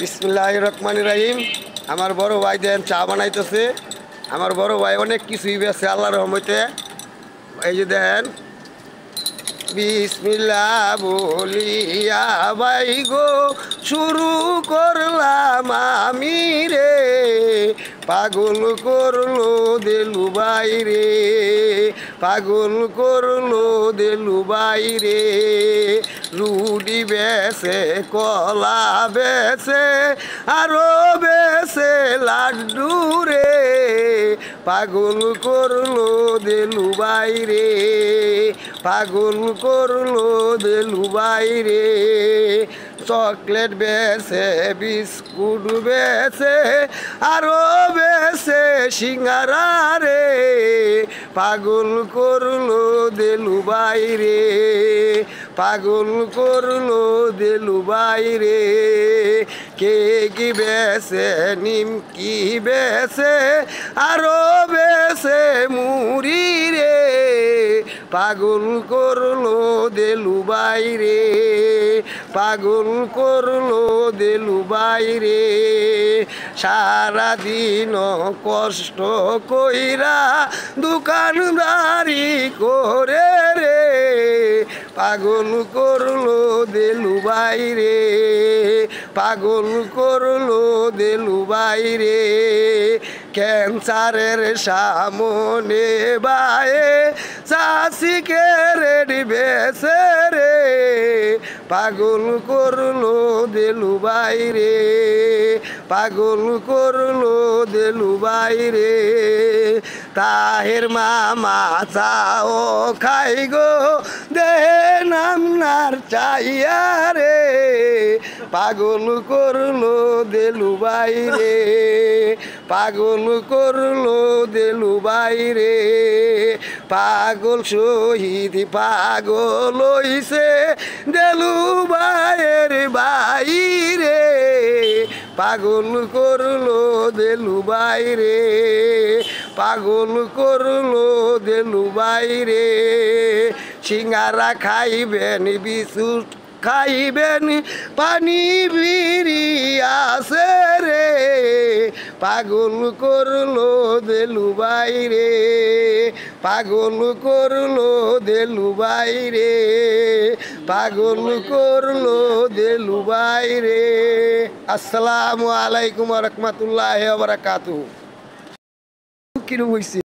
বিসমুল্লাহ রহমান রাহিম আমার বড় ভাই দেন চা বানাইতেছে আমার বড় ভাই অনেক কিছুই বেছে আল্লাহ রহমতে এই যে দেন বিসমিল্লা বলিয়া ভাই গো শুরু করলাম আমি পাগল করলো দেলু বাইরে পাগল করলো দেলু বাইরে রুডি বেছে কলা বেছে আরো বেছে লাড্ডু রে পাগল করলো দেলু বাইরে পাগল করলো দেলু বাইরে চকলেট বেছে বিস্কুট বেছে আরো বেছে সিঙ্গারা রে পাগল করলো দেলু বাইরে পাগল করলো দেলু বাইরে কে কি বেছে নিমকি বেছে আরো বেছে মুড়ি পাগল করলো দেলু বাইরে পাগল করলো দেলু বাইরে সারাদিন কষ্ট কইরা দোকানদারি করে রে পাগল করলো দেলু বাইরে পাগল করলো দেলু বাইরে ক্যান্সারের সামনে বায়ে চাষিকে রেডি বেসে রে পাগল করলো দেলু বাইরে পাগল করলো দেলু বাইরে তাহের মামা চাও খাই গো দেহে নামনার চাইয়া রে পাগল করলো দেলু বাইরে পাগল করলো দেলু বাইরে পাগল শহীদ পাগল হইছে দেলু বাইরে বাইরে পাগল করলো দেলু বাইরে পাগল করলো দেলু বাইরে সিঙ্গারা খাইবেন বিস্কুট খাইবেন পানি বি পাগল করলো দেলু বাইরে পাগল করলো দেলু বাইরে পাগল করলো দেলু বাইরে আসসালামু আলাইকুম রহমতুল্লাহ বারাকাতু কিরু হয়েছে